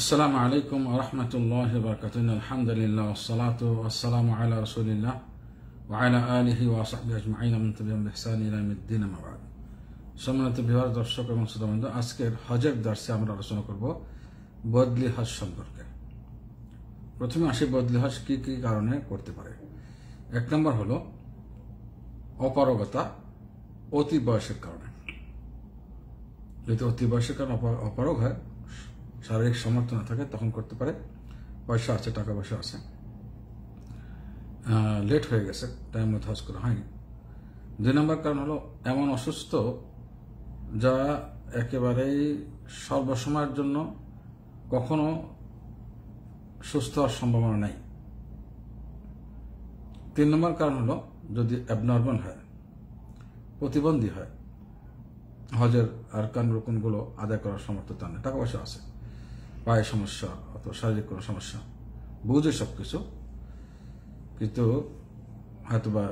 আসসালামু আলাইকুম রহমতুল্লাহ বরকাত আলহামদুলিল্লাহ ওসালাত আসসালামু আলা রসুলিল্লাহ ওয়াইলা আলহি ওয়াসাহি আজমাইন ইহসানুদ্দিন আমাবাদ সম্মানিত বিহার দর্শক এবং শ্রোতাবন্ধু আজকের হজের দর্শে আমরা আলোচনা করব বদলি হজ সম্পর্কে প্রথমে আসি বদলি হজ কী কী কারণে করতে পারে এক নম্বর হলো অপারগতা অতি বয়সের কারণে যদি অতি বয়সের কারণে অপারগ হয় শারীরিক সমর্থন না থাকে তখন করতে পারে পয়সা আছে টাকা পয়সা আছে লেট হয়ে গেছে টাইম মতো হজ করা হয়নি দুই নম্বর কারণ হলো এমন অসুস্থ যা একেবারেই সর্বসময়ের জন্য কখনো সুস্থ হওয়ার সম্ভাবনা নাই তিন নম্বর কারণ হলো যদি অ্যাবনর্মাল হয় প্রতিবন্ধী হয় হজের আর কান রুকুনগুলো আদায় করার সমর্থতা নেই টাকা পয়সা আছে পায়ের সমস্যা অথবা শারীরিক কোনো সমস্যা বুঝে সব কিছু কিন্তু হয়তো বা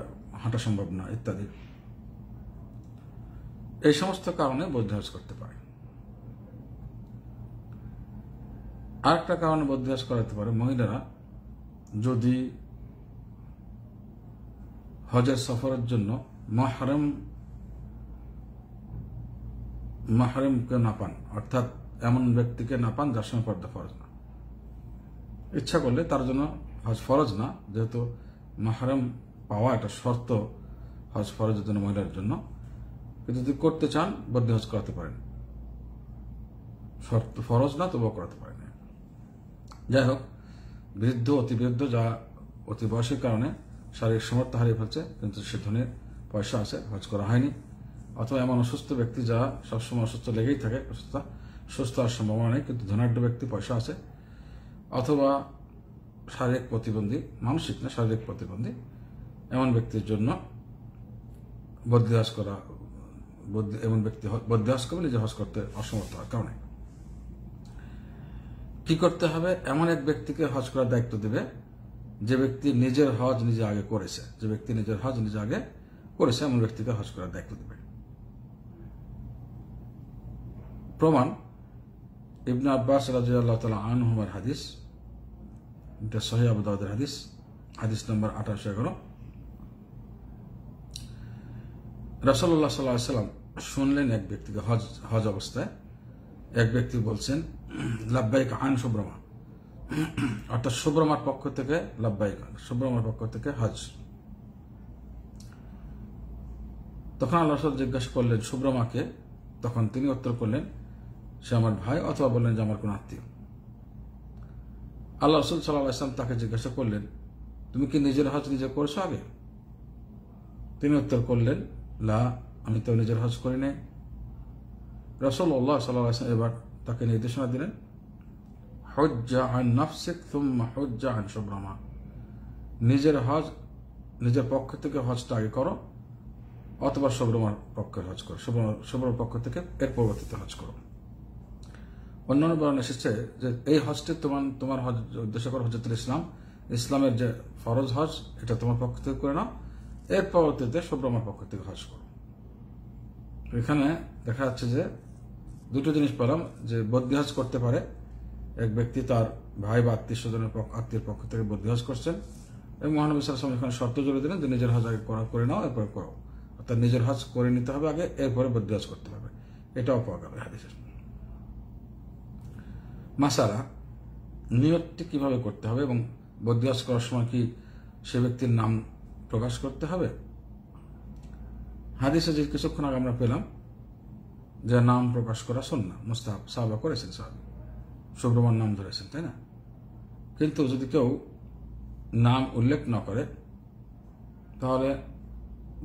হাঁটা সম্ভব না ইত্যাদি এই সমস্ত কারণে বৌদ্ধাস করতে পারে আরেকটা কারণে বৌদ্ধাস করাতে পারে মহিলারা যদি হজের সফরের জন্য মহারম মহারমকে না পান অর্থাৎ এমন ব্যক্তিকে না পান যার সঙ্গে পর্দা ফরজ না ইচ্ছা করলে তার জন্য হজ ফরজ না যেহেতু মাহারাম পাওয়া একটা শর্ত হজ ফরজের জন্য মহিলার জন্য কিন্তু যদি করতে চান বদ্রি হজ করাতে পারেন শর্ত ফরজ না তবুও করাতে পারেন যাই হোক বৃদ্ধ অতিবৃদ্ধ যা অতি বয়সের কারণে শারীরিক সামর্থ্য হারিয়ে ফেলছে কিন্তু সে ধনের পয়সা আছে হজ করা হয়নি অথবা এমন অসুস্থ ব্যক্তি যা সবসময় অসুস্থ লেগেই থাকে অসুস্থতা সুস্থ হওয়ার সম্ভাবনা নেই কিন্তু ধনাঢ্য ব্যক্তি পয়সা আছে অথবা শারীরিক প্রতিবন্ধী মানসিক না শারীরিক প্রতিবন্ধী এমন ব্যক্তির জন্য বদ্যাস করা এমন ব্যক্তি বদ্যাস করবে নিজে হজ করতে অসমর্থ হওয়ার কারণে কি করতে হবে এমন এক ব্যক্তিকে হজ করার দায়িত্ব দেবে যে ব্যক্তি নিজের হজ নিজে আগে করেছে যে ব্যক্তি নিজের হজ নিজে আগে করেছে এমন ব্যক্তিকে হজ করার দায়িত্ব দেবে প্রমাণ ইবনে আব্বাস রাজি আল্লাহ তালা আনহুমার হাদিস এটা সহি আবুদাউদের হাদিস হাদিস নম্বর আঠাশ এগারো রাসল্লাহ সাল্লাহ সাল্লাম শুনলেন এক ব্যক্তিকে হজ হজ অবস্থায় এক ব্যক্তি বলছেন লাভবাহিক আন সুব্রমা অর্থাৎ সুব্রমার পক্ষ থেকে লাভবাহিক আন সুব্রমার পক্ষ থেকে হজ তখন আল্লাহ জিজ্ঞাসা করলেন সুব্রমাকে তখন তিনি উত্তর করলেন সে আমার ভাই অথবা বললেন যে আমার কোনো আত্মীয় আল্লাহ রসুল সাল্লাহ ইসলাম তাকে জিজ্ঞাসা করলেন তুমি কি নিজের হজ নিজে করছো আগে তিনি উত্তর করলেন লা আমি তো নিজের হজ করি নাই আল্লাহ সাল্লাহ ইসলাম এবার তাকে নির্দেশনা দিলেন হজ্জা আন নফসেক থুম্মা হজ্জা আন সুব্রমা নিজের হজ নিজের পক্ষ থেকে হজটা আগে করো অথবা সবরমার পক্ষের হজ করো সবর পক্ষ থেকে এর পরবর্তীতে হজ করো অন্যান্য বরণ এসেছে যে এই হজটি তোমার তোমার হজ উদ্দেশ্য কর হজরতুল ইসলাম ইসলামের যে ফরজ হজ এটা তোমার পক্ষ থেকে করে নাও এর পরবর্তীতে সব্রমার পক্ষ থেকে হজ করো এখানে দেখা যাচ্ছে যে দুটো জিনিস পেলাম যে হজ করতে পারে এক ব্যক্তি তার ভাই বা আত্মীয় স্বজনের আত্মীয় পক্ষ থেকে হজ করছেন এবং মহানবী সময় এখানে শর্ত জুড়ে দিলেন যে নিজের হজ আগে করা করে নাও এরপরে করো অর্থাৎ নিজের হজ করে নিতে হবে আগে এরপরে হজ করতে হবে এটাও পাওয়া গেল হাদিসের মাসারা নিয়তটি কিভাবে করতে হবে এবং বদিয়াস করার সময় কি সে ব্যক্তির নাম প্রকাশ করতে হবে হাদিসে যে কিছুক্ষণ আগে আমরা পেলাম যে নাম প্রকাশ করা শোন না মুস্তাহাব সাহবা করেছেন সাহাবি সুব্রমণ নাম ধরেছেন তাই না কিন্তু যদি কেউ নাম উল্লেখ না করে তাহলে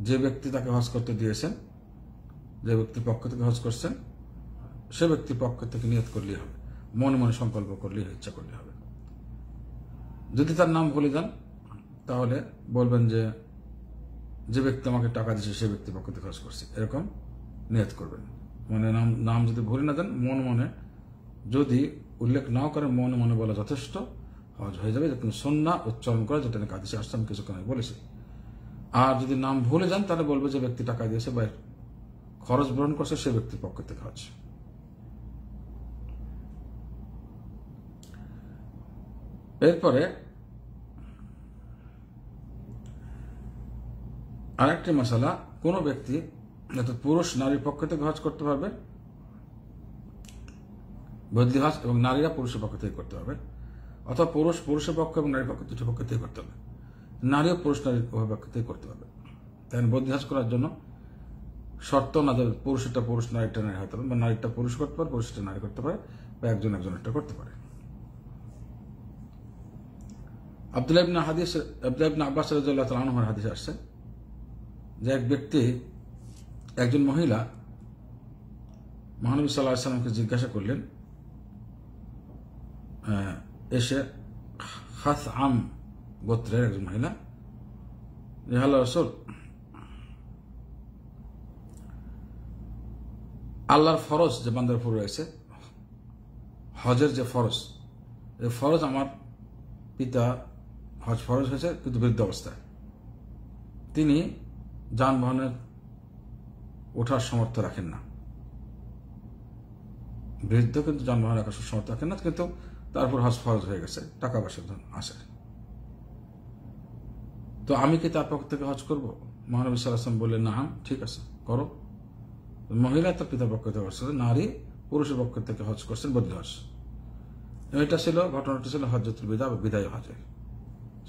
যে ব্যক্তি তাকে হজ করতে দিয়েছেন যে ব্যক্তির পক্ষ থেকে হজ করছেন সে ব্যক্তির পক্ষ থেকে নিয়ত করলেই হবে মনে মনে সংকল্প করলেই ইচ্ছা করলে হবে যদি তার নাম বলে দেন তাহলে বলবেন যে যে ব্যক্তি আমাকে টাকা দিচ্ছে সে ব্যক্তি পক্ষে খরচ করছে এরকম নিয়ত করবেন মানে নাম নাম যদি ভুলে না দেন মনে মনে যদি উল্লেখ না করে মনে মনে বলা যথেষ্ট হজ হয়ে যাবে কিন্তু সন্না উচ্চারণ করে যেটা নাকি আদিশে আসতাম কিছুক্ষণ আমি বলেছি আর যদি নাম ভুলে যান তাহলে বলবে যে ব্যক্তি টাকা দিয়েছে বা খরচ বহন করছে সে ব্যক্তির পক্ষ থেকে হজ এরপরে আরেকটি মশালা কোনো ব্যক্তি অর্থাৎ পুরুষ নারীর পক্ষ থেকে হজ করতে পারবে বদলি হজ এবং নারীরা পুরুষের পক্ষ থেকে করতে পারবে অথবা পুরুষ পুরুষের পক্ষ এবং নারীর পক্ষ দুটি পক্ষ থেকে করতে হবে নারী ও পুরুষ নারীর পক্ষ থেকে করতে পারবে তাই বদলি হজ করার জন্য শর্ত না যাবে পুরুষটা পুরুষ নারীটা নারী হতে পারে বা নারীটা পুরুষ করতে পারে পুরুষটা নারী করতে পারে বা একজন একটা করতে পারে আবদুল্লাহ ইবনা হাদিস আবদুল্লাহ ইবনা আব্বাস রাজুল্লাহ তালাহর হাদিস আসছে যে এক ব্যক্তি একজন মহিলা মহানবী সাল্লাহ সাল্লামকে জিজ্ঞাসা করলেন এসে খাস আম গোত্রের একজন মহিলা রেহাল্লা রসুল আল্লাহর ফরজ যে বান্দার উপর রয়েছে হজের যে ফরজ এই ফরজ আমার পিতা হজ ফরজ হয়েছে কিন্তু বৃদ্ধ অবস্থায় তিনি যানবাহনের ওঠার সমর্থ রাখেন না বৃদ্ধ কিন্তু যানবাহন রাখার সমর্থ রাখেন না কিন্তু তারপর হজ ফরজ হয়ে গেছে টাকা পয়সার ধন আসে তো আমি কি তার পক্ষ থেকে হজ করবো মহানবী সাল্লাম বললেন না হাম ঠিক আছে করো মহিলা তার পিতার পক্ষ থেকে হজ নারী পুরুষের পক্ষ থেকে হজ করছেন বদলি হজ এটা ছিল ঘটনাটা ছিল হজরতুল বিদা বা বিদায় হজের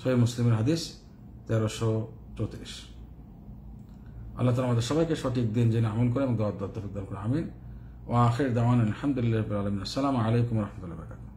সহি মুসলিমের হাদিস তেরোশো চৌত্রিশ আল্লাহ তালা আমাদের সবাইকে সঠিক দিন জেনে আমল করে এবং দত্তফিক দান করে আমিন ও আখের দাওয়ান আলহামদুলিল্লাহ আলমিন আসসালামু আলাইকুম রহমতুল্লাহ